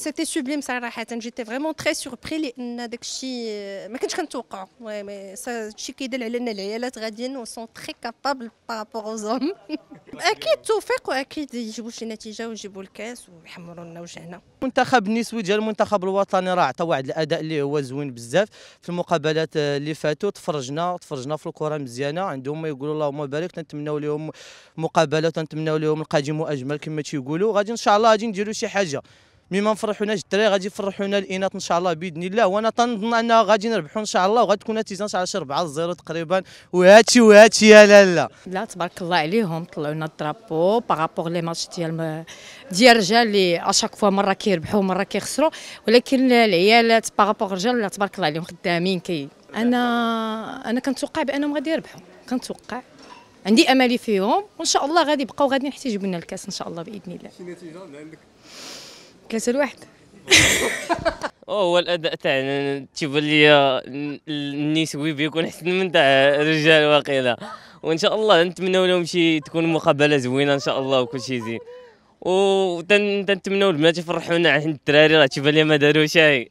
سيتي سوبليم صراحه جيتي فريمون تخي سوربري لان داكشي ما كنتش كنتوقعو وي شي كيدل على ان العيالات غاديين وسون تري كابابل بارابور او زوم اكيد توفيق واكيد يجيبوا شي نتيجه ويجيبوا الكاس ويحمروا لنا وجهنا المنتخب النسوي ديال المنتخب الوطني راه عطى واحد الاداء اللي هو زوين بزاف في المقابلات آه، اللي فاتوا تفرجنا تفرجنا في الكره مزيانه عندهم ما يقولوا اللهم بارك تنتمناو لهم مقابله تنتمناو لهم القادم واجمل كما تيقولوا غادي ان شاء الله غادي نديروا شي حاجه مما نفرحوناش الدراري غادي يفرحونا الاناث ان شاء الله باذن الله وانا تنظن ان غادي نربحوا ان شاء الله وغتكون نتيجه ان شاء شي 4 0 تقريبا وهادشي وهادشي يا لالا لا تبارك الله عليهم طلعونا الدرابو باغابوغ لي ماتش ديال ديال الرجال اللي اشاك فوا مره كيربحوا مره كيخسروا ولكن العيالات باغابوغ الرجال لا تبارك الله عليهم خدامين كي انا انا كنتوقع بانهم غادي يربحوا كنتوقع عندي امالي فيهم وان شاء الله غادي يبقاو غادي نحتاجوا منا الكاس ان شاء الله باذن الله شي نتيجه عندك ثلاثة لواحد هو الاداء تاعنا تيبان ليا النسوي بيكون احسن من تاع الرجال واقيلا وان شاء الله نتمناو لهم شي تكون مقابله زوينه ان شاء الله وكل شيء زين و تنتمنوا البنات يفرحونا عند الدراري راه تيبان لي ما داروا شيء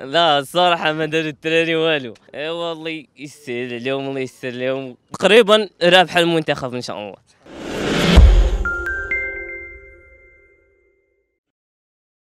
لا الصراحه ما داروا الدراري والو ايوا الله يسهل عليهم الله يسهل عليهم تقريبا رابحه المنتخب ان شاء الله